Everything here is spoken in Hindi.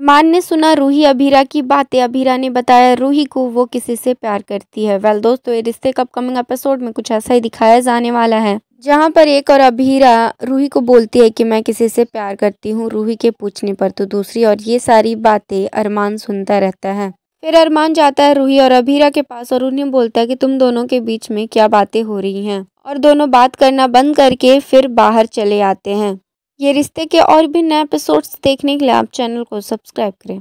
रहमान ने सुना रूही अभीरा की बातें अभीरा ने बताया रूही को वो किसी से प्यार करती है वेल दोस्तों ये रिश्ते का अपकमिंग एपिसोड में कुछ ऐसा ही दिखाया जाने वाला है जहाँ पर एक और अभीरा रूही को बोलती है कि मैं किसी से प्यार करती हूँ रूही के पूछने पर तो दूसरी और ये सारी बातें अरमान सुनता रहता है फिर अरमान जाता है रूही और अभीरा के पास और उन्हें बोलता है कि तुम दोनों के बीच में क्या बातें हो रही हैं और दोनों बात करना बंद करके फिर बाहर चले आते हैं ये रिश्ते के और भी नए एपिसोड्स देखने के लिए आप चैनल को सब्सक्राइब करें